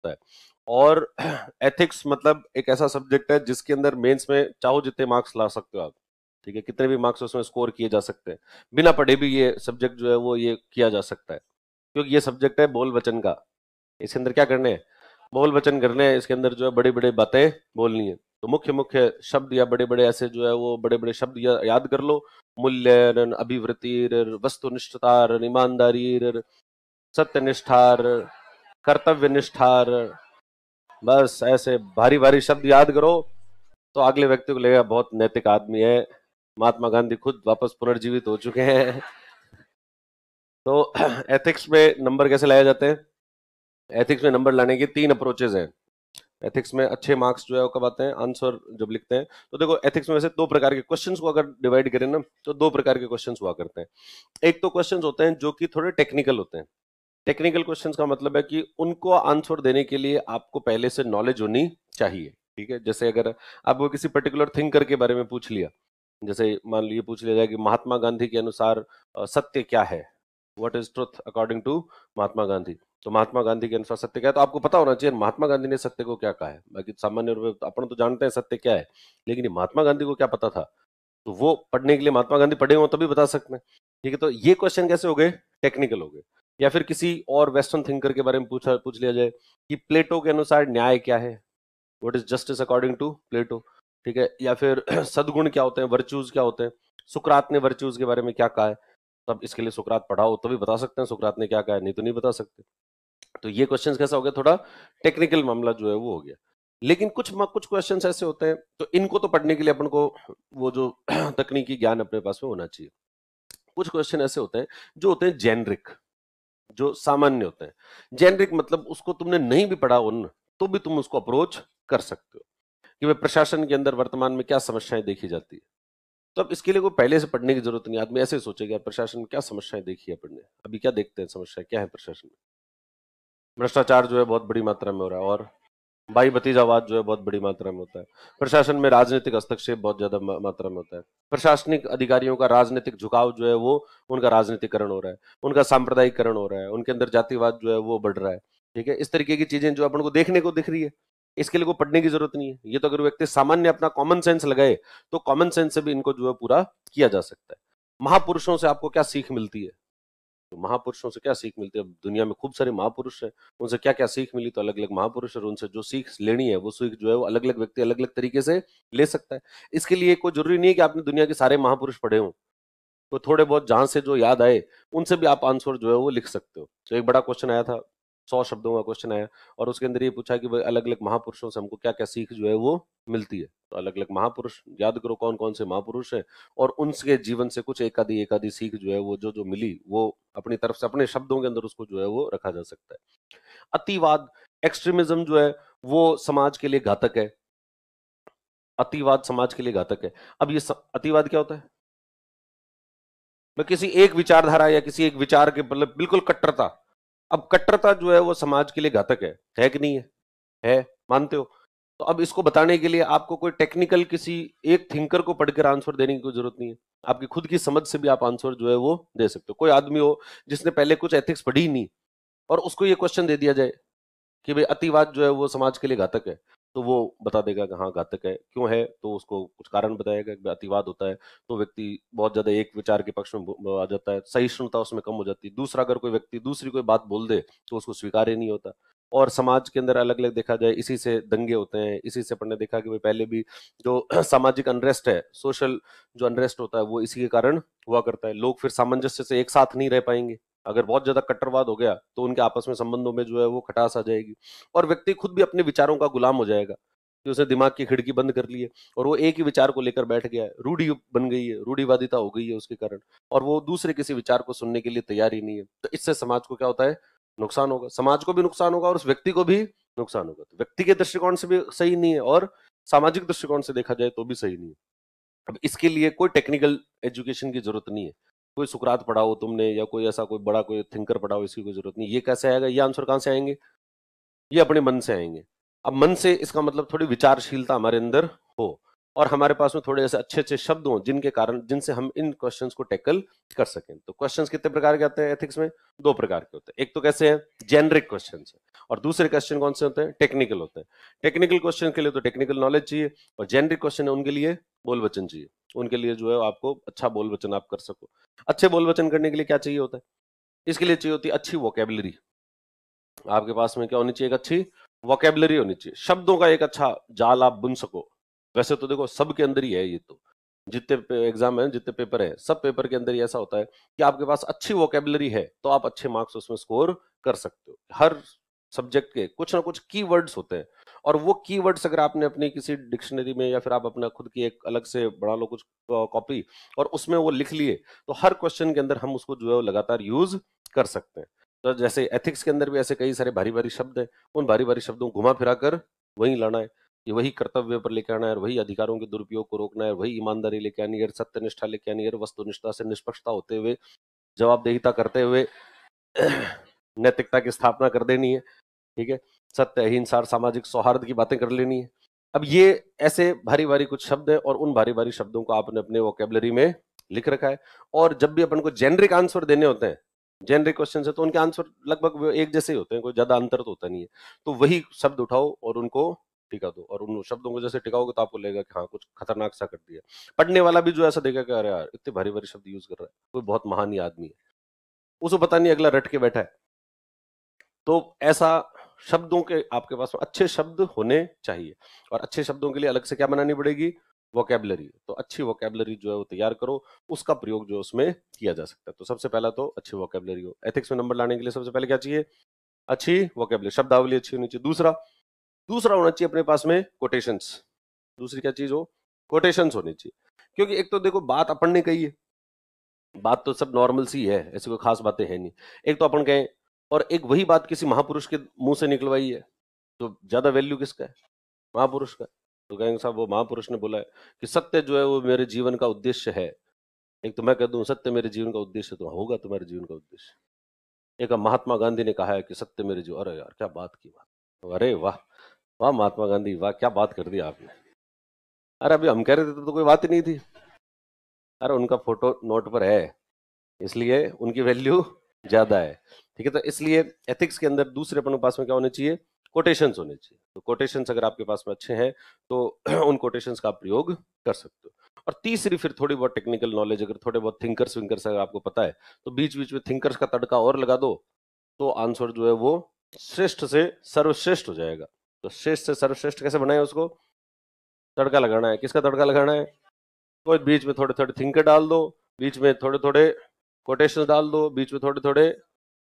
सकता है और एथिक्स मतलब एक ऐसा सब्जेक्ट है जिसके अंदर मेंस में चाहो जितने मार्क्स ला सकते हो आप ठीक है कितने भी मार्क्स उसमें स्कोर किए जा सकते हैं बिना पढ़े भी ये सब्जेक्ट जो है वो ये किया जा सकता है क्योंकि ये सब्जेक्ट है बोल वचन का इसके अंदर क्या करने हैं बोल वचन करने हैं इसके अंदर जो है बड़ी बड़ी बातें बोलनी है तो मुख्य मुख्य शब्द या बड़े बड़े ऐसे जो है वो बड़े बड़े शब्द या याद कर लो मूल्य अभिवृत्ति वस्तुनिष्ठता ईमानदारी सत्यनिष्ठार कर्तव्य निष्ठार बस ऐसे भारी भारी शब्द याद करो तो अगले व्यक्ति को लेगा बहुत नैतिक आदमी है महात्मा गांधी खुद वापस पुनर्जीवित हो चुके हैं तो एथिक्स में नंबर कैसे लाए जाते हैं एथिक्स में नंबर लाने के तीन अप्रोचेज हैं एथिक्स में अच्छे मार्क्स जो है वो कब आते हैं आंसर जब लिखते हैं तो देखो एथिक्स में वैसे दो प्रकार के क्वेश्चंस को अगर डिवाइड करें ना तो दो प्रकार के क्वेश्चंस हुआ करते हैं एक तो क्वेश्चंस होते हैं जो कि थोड़े टेक्निकल होते हैं टेक्निकल क्वेश्चंस का मतलब है कि उनको आंसर देने के लिए आपको पहले से नॉलेज होनी चाहिए ठीक है जैसे अगर वो किसी पर्टिकुलर थिंकर के बारे में पूछ लिया जैसे मान लीजिए पूछ लिया जाए कि महात्मा गांधी के अनुसार सत्य क्या है what is truth according to Mahatma Gandhi तो महात्मा गांधी के अनुसार सत्य क्या है तो आपको पता होना चाहिए महात्मा गांधी ने सत्य को क्या कहा है बाकी सामान्य रूप में अपन तो जानते हैं सत्य क्या है लेकिन महात्मा गांधी को क्या पता था तो वो पढ़ने के लिए महात्मा गांधी पढ़े हो तभी बता सकते हैं ठीक है तो ये क्वेश्चन कैसे हो गए टेक्निकल हो गए या फिर किसी और वेस्टर्न थिंकर के बारे में पूछा पूछ लिया जाए कि प्लेटो के अनुसार न्याय क्या है what is justice according to Plato ठीक है या फिर सदगुण क्या होते हैं वर्च्यूज क्या होते हैं सुकरात ने वर्च्यूज के बारे में क्या कहा है तब इसके लिए सुकरात पढ़ाओ तभी बता सकते हैं सुकरात ने क्या कहा है नहीं तो नहीं बता सकते तो ये क्वेश्चन कैसा हो गया थोड़ा टेक्निकल मामला जो है वो हो गया लेकिन कुछ कुछ क्वेश्चन ऐसे होते हैं तो इनको तो पढ़ने के लिए अपन को वो जो तकनीकी ज्ञान अपने पास में होना चाहिए कुछ क्वेश्चन ऐसे होते हैं जो होते हैं जेनरिक जो सामान्य होते हैं जेनरिक मतलब उसको तुमने नहीं भी पढ़ा उन तो भी तुम उसको अप्रोच कर सकते हो कि भाई प्रशासन के अंदर वर्तमान में क्या समस्याएं देखी जाती है तो अब इसके लिए कोई पहले से पढ़ने की जरूरत नहीं आदमी ऐसे सोचेगा प्रशासन में क्या समस्याएं देखी है पढ़ने अभी क्या देखते हैं समस्या क्या है प्रशासन में भ्रष्टाचार जो है बहुत बड़ी मात्रा में हो रहा है और भाई भतीजावाद जो है बहुत बड़ी मात्रा में होता है प्रशासन में राजनीतिक हस्तक्षेप बहुत ज्यादा मात्रा में होता है प्रशासनिक अधिकारियों का राजनीतिक झुकाव जो है वो उनका राजनीतिकरण हो रहा है उनका सांप्रदायिकरण हो रहा है उनके अंदर जातिवाद जो है वो बढ़ रहा है ठीक है इस तरीके की चीजें जो अपन को देखने को दिख रही है इसके लिए को पढ़ने की जरूरत नहीं है ये तो अगर व्यक्ति सामान्य अपना कॉमन सेंस लगाए तो कॉमन सेंस से भी इनको जो है पूरा किया जा सकता है महापुरुषों से आपको क्या सीख मिलती है तो महापुरुषों से क्या सीख मिलती है दुनिया में खूब सारे महापुरुष हैं उनसे क्या क्या सीख मिली तो अलग अलग महापुरुष और उनसे जो सीख लेनी है वो सीख जो है वो अलग अलग व्यक्ति अलग अलग तरीके से ले सकता है इसके लिए कोई जरूरी नहीं है कि आपने दुनिया के सारे महापुरुष पढ़े हों तो थोड़े बहुत जहां से जो याद आए उनसे भी आप आंसर जो है वो लिख सकते हो तो एक बड़ा क्वेश्चन आया था सौ शब्दों का क्वेश्चन आया और उसके अंदर ये पूछा कि अलग अलग महापुरुषों से हमको क्या क्या सीख जो है वो मिलती है तो अलग अलग महापुरुष याद करो कौन कौन से महापुरुष हैं और उनके जीवन से कुछ एक आधी एक आधी सीख जो है वो जो जो मिली वो अपनी तरफ से अपने शब्दों के अंदर उसको जो है वो रखा जा सकता है अतिवाद एक्सट्रीमिज्म जो है वो समाज के लिए घातक है अतिवाद समाज के लिए घातक है अब ये अतिवाद क्या होता है मैं किसी एक विचारधारा या किसी एक विचार के मतलब बिल्कुल कट्टरता अब कट्टरता जो है वो समाज के लिए घातक है है कि नहीं है है मानते हो तो अब इसको बताने के लिए आपको कोई टेक्निकल किसी एक थिंकर को पढ़कर आंसर देने की कोई जरूरत नहीं है आपकी खुद की समझ से भी आप आंसर जो है वो दे सकते हो कोई आदमी हो जिसने पहले कुछ एथिक्स पढ़ी ही नहीं और उसको ये क्वेश्चन दे दिया जाए कि भाई अतिवाद जो है वो समाज के लिए घातक है तो वो बता देगा कि हाँ घातक है क्यों है तो उसको कुछ कारण बताएगा अतिवाद होता है तो व्यक्ति बहुत ज्यादा एक विचार के पक्ष में आ जाता है सहिष्णुता उसमें कम हो जाती है दूसरा अगर कोई व्यक्ति दूसरी कोई बात बोल दे तो उसको स्वीकार ही नहीं होता और समाज के अंदर अलग अलग देखा जाए इसी से दंगे होते हैं इसी से अपने देखा कि भाई पहले भी जो सामाजिक अनरेस्ट है सोशल जो अनरेस्ट होता है वो इसी के कारण हुआ करता है लोग फिर सामंजस्य से एक साथ नहीं रह पाएंगे अगर बहुत ज्यादा कट्टरवाद हो गया तो उनके आपस में संबंधों में जो है वो खटास आ जाएगी और व्यक्ति खुद भी अपने विचारों का गुलाम हो जाएगा कि उसने दिमाग की खिड़की बंद कर ली है और वो एक ही विचार को लेकर बैठ गया है रूढ़ी बन गई है रूढ़ीवादिता हो गई है उसके कारण और वो दूसरे किसी विचार को सुनने के लिए तैयार ही नहीं है तो इससे समाज को क्या होता है नुकसान होगा समाज को भी नुकसान होगा और उस व्यक्ति को भी नुकसान होगा तो व्यक्ति के दृष्टिकोण से भी सही नहीं है और सामाजिक दृष्टिकोण से देखा जाए तो भी सही नहीं है अब इसके लिए कोई टेक्निकल एजुकेशन की जरूरत नहीं है कोई सुकरात पढ़ा हो तुमने या कोई ऐसा कोई बड़ा कोई थिंकर पढ़ा हो इसकी कोई जरूरत नहीं ये कैसे आएगा ये आंसर कहाँ से आएंगे ये अपने मन से आएंगे अब मन से इसका मतलब थोड़ी विचारशीलता हमारे अंदर हो और हमारे पास में थोड़े ऐसे अच्छे अच्छे शब्द हों जिनके कारण जिनसे हम इन क्वेश्चंस को टैकल कर सकें तो क्वेश्चंस कितने प्रकार के आते हैं एथिक्स में दो प्रकार के होते हैं एक तो कैसे है जेनरिक क्वेश्चन है और दूसरे क्वेश्चन कौन से होते हैं टेक्निकल होते हैं टेक्निकल क्वेश्चन के लिए तो टेक्निकल नॉलेज चाहिए और जेनरिक क्वेश्चन है उनके लिए बोल वचन चाहिए उनके लिए जो है आपको अच्छा बोल वचन आप कर सको अच्छे बोल वचन करने के लिए क्या चाहिए होता है इसके लिए चाहिए होती है अच्छी वोकेबलरी आपके पास में क्या होनी चाहिए एक अच्छी वोकेबलरी होनी चाहिए शब्दों का एक अच्छा जाल आप बुन सको वैसे तो देखो सबके अंदर ही है ये तो जितने एग्जाम है जितने पेपर है सब पेपर के अंदर ही ऐसा होता है कि आपके पास अच्छी वोकेबलरी है तो आप अच्छे मार्क्स उसमें स्कोर कर सकते हो हर सब्जेक्ट के कुछ ना कुछ की होते हैं और वो की अगर आपने अपनी किसी डिक्शनरी में या फिर आप अपना खुद की एक अलग से बढ़ा लो कुछ कॉपी और उसमें वो लिख लिए तो हर क्वेश्चन के अंदर हम उसको जो है लगातार यूज कर सकते हैं तो जैसे एथिक्स के अंदर भी ऐसे कई सारे भारी भारी शब्द हैं उन भारी भारी शब्दों को घुमा फिरा कर वहीं लड़ना है कि वही कर्तव्य पर लेकर आना है वही अधिकारों के दुरुपयोग को रोकना है वही ईमानदारी लेके आनी है सत्यनिष्ठा लेके आनी है वस्तुनिष्ठा से निष्पक्षता होते हुए जवाबदेहिता करते हुए नैतिकता की स्थापना कर देनी है ठीक है सत्य अहिंसा सामाजिक सौहार्द की बातें कर लेनी है अब ये ऐसे भारी भारी कुछ शब्द है और उन भारी भारी शब्दों को आपने अपने वोकेबलरी में लिख रखा है और जब भी अपन को जेनरिक आंसर देने होते हैं जेनरिक क्वेश्चन है तो उनके आंसर लगभग एक जैसे ही होते हैं कोई ज्यादा अंतर तो होता नहीं है तो वही शब्द उठाओ और उनको टिका दो और उन शब्दों को जैसे टिकाओगे तो आपको लगेगा कि हाँ कुछ खतरनाक सा कर दिया पढ़ने वाला भी जो ऐसा देखा कि अरे यार इतने भारी भारी शब्द यूज कर रहा है कोई बहुत महान आदमी है उसको पता नहीं अगला रट के बैठा है तो ऐसा शब्दों के आपके पास अच्छे शब्द होने चाहिए और अच्छे शब्दों के लिए अलग से क्या बनानी पड़ेगी वोकेबलरी तो अच्छी वोकेबलरी जो है वो तैयार करो उसका प्रयोग जो उसमें किया जा सकता है तो सबसे पहला तो अच्छी वोकेबलरी हो एथिक्स में नंबर लाने के लिए सबसे पहले क्या चाहिए अच्छी वोकेबलरी शब्दावली अच्छी होनी चाहिए दूसरा दूसरा होना चाहिए अपने पास में कोटेशंस दूसरी क्या चीज हो कोटेशंस होनी चाहिए क्योंकि एक तो देखो बात अपन ने कही है बात तो सब नॉर्मल सी है ऐसी कोई खास बातें हैं नहीं एक तो अपन कहें और एक वही बात किसी महापुरुष के मुंह से निकलवाई है तो ज्यादा वैल्यू किसका है महापुरुष का तो कहेंगे साहब वो महापुरुष ने बोला है कि सत्य जो है वो मेरे जीवन का उद्देश्य है एक तो मैं कह दूं सत्य मेरे जीवन का उद्देश्य तो होगा तुम्हारे जीवन का उद्देश्य एक महात्मा गांधी ने कहा है कि सत्य मेरे जीवन अरे यार क्या बात की बात अरे वाह वाह महात्मा गांधी वाह क्या बात कर दी आपने अरे अभी हम कह रहे थे तो कोई बात ही नहीं थी अरे उनका फोटो नोट पर है इसलिए उनकी वैल्यू ज्यादा है ठीक है तो इसलिए एथिक्स के अंदर दूसरे अपने पास में क्या होने चाहिए कोटेशंस होने चाहिए तो कोटेशंस अगर आपके पास में अच्छे हैं तो उन कोटेशंस का आप प्रयोग कर सकते हो और तीसरी फिर थोड़ी बहुत टेक्निकल नॉलेज अगर थोड़े बहुत थिंकर्स विंकर्स अगर आपको पता है तो बीच बीच में थिंकर्स का तड़का और लगा दो तो आंसर जो है वो श्रेष्ठ से सर्वश्रेष्ठ हो जाएगा तो श्रेष्ठ से सर्वश्रेष्ठ कैसे बनाए उसको तड़का लगाना है किसका तड़का लगाना है कोई बीच में थोड़े थोड़े थिंकर डाल दो बीच में थोड़े थोड़े कोटेशन डाल दो बीच में थोड़े थोड़े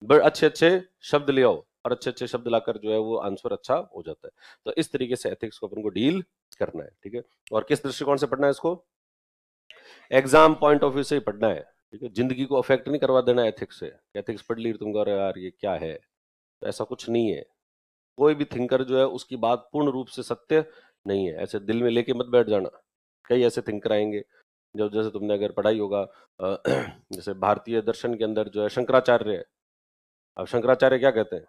बड़े अच्छे अच्छे शब्द ले आओ और अच्छे अच्छे शब्द लाकर जो है वो आंसर अच्छा हो जाता है तो इस तरीके से एथिक्स को अपन को डील करना है ठीक है और किस दृष्टिकोण से पढ़ना है इसको एग्जाम पॉइंट ऑफ व्यू से ही पढ़ना है ठीक है जिंदगी को अफेक्ट नहीं करवा देना एथिक्स से एथिक्स पढ़ ली तुम कह यार ये क्या है तो ऐसा कुछ नहीं है कोई भी थिंकर जो है उसकी बात पूर्ण रूप से सत्य नहीं है ऐसे दिल में लेके मत बैठ जाना कई ऐसे थिंकर आएंगे जब जैसे तुमने अगर पढ़ाई होगा जैसे भारतीय दर्शन के अंदर जो है शंकराचार्य है अब शंकराचार्य क्या कहते हैं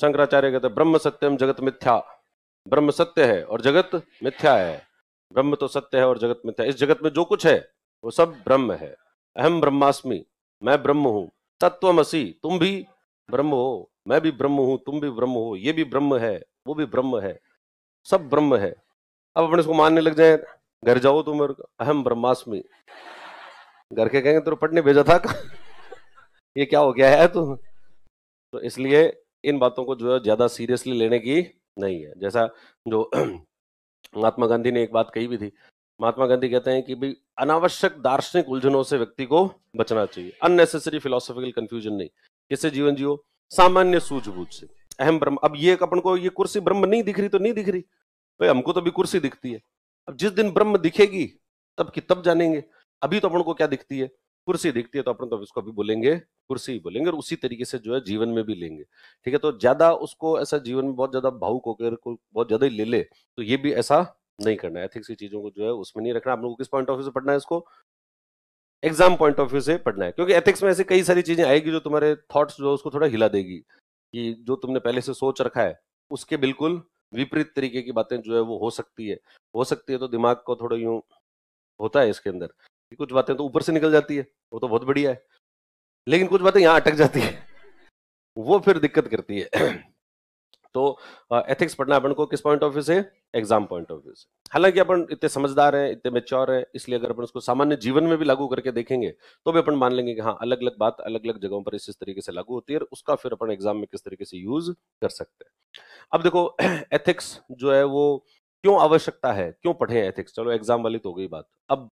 शंकराचार्य कहते हैं ब्रह्म सत्यम जगत मिथ्या ब्रह्म सत्य है और जगत मिथ्या है ब्रह्म तो सत्य है और जगत मिथ्या इस जगत में जो कुछ है वो सब ब्रह्म है अहम ब्रह्मास्मि मैं ब्रह्म हूँ तत्वमसी तुम भी ब्रह्म हो मैं भी ब्रह्म हूँ तुम भी ब्रह्म हो ये भी ब्रह्म है वो भी ब्रह्म है सब ब्रह्म है अब अपने इसको मानने लग जाए घर जाओ तुम अहम ब्रह्मास्मि घर के कहेंगे तेरे पढ़ने भेजा था ये क्या हो गया है तो, तो इसलिए इन बातों को जो है ज़्यादा सीरियसली लेने की नहीं है जैसा जो महात्मा गांधी ने एक बात कही भी थी महात्मा गांधी कहते हैं कि भाई अनावश्यक दार्शनिक उलझनों से व्यक्ति को बचना चाहिए अननेसेसरी फिलोसॉफिकल कंफ्यूजन नहीं किससे जीवन जियो सामान्य सूझबूझ से अहम ब्रह्म अब ये अपन को ये कुर्सी ब्रह्म नहीं दिख रही तो नहीं दिख रही भाई हमको तो भी कुर्सी दिखती है अब जिस दिन ब्रह्म दिखेगी तब की तब जानेंगे अभी तो अपन को क्या दिखती है कुर्सी दिखती है तो अपन तो इसको भी बोलेंगे कुर्सी ही बोलेंगे और उसी तरीके से जो है जीवन में भी लेंगे ठीक है तो ज्यादा उसको ऐसा जीवन में बहुत ज्यादा भावुक होकर बहुत ज्यादा ही ले ले तो ये भी ऐसा नहीं करना है एथिक्स की चीजों को जो है उसमें नहीं रखना आप लोगों को किस पॉइंट ऑफ व्यू से पढ़ना है इसको एग्जाम पॉइंट ऑफ व्यू से पढ़ना है क्योंकि एथिक्स में ऐसी कई सारी चीजें आएगी जो तुम्हारे थॉट्स जो है उसको थोड़ा हिला देगी कि जो तुमने पहले से सोच रखा है उसके बिल्कुल विपरीत तरीके की बातें जो है वो हो सकती है हो सकती है तो दिमाग को थोड़ा यूं होता है इसके अंदर कुछ बातें तो ऊपर से निकल जाती है वो तो बहुत बढ़िया है लेकिन कुछ बातें यहाँ अटक जाती है वो फिर दिक्कत करती है तो एथिक्स पढ़ना अपन को किस पॉइंट ऑफ व्यू से एग्जाम पॉइंट ऑफ व्यू से हालांकि अपन इतने समझदार हैं इतने मेच्योर हैं इसलिए अगर अपन उसको सामान्य जीवन में भी लागू करके देखेंगे तो भी अपन मान लेंगे कि हाँ अलग अलग बात अलग अलग जगहों पर इस इस तरीके से लागू होती है और उसका फिर अपन एग्जाम में किस तरीके से यूज कर सकते हैं अब देखो एथिक्स जो है वो क्यों आवश्यकता है क्यों पढ़े एथिक्स चलो एग्जाम वाली तो हो गई बात अब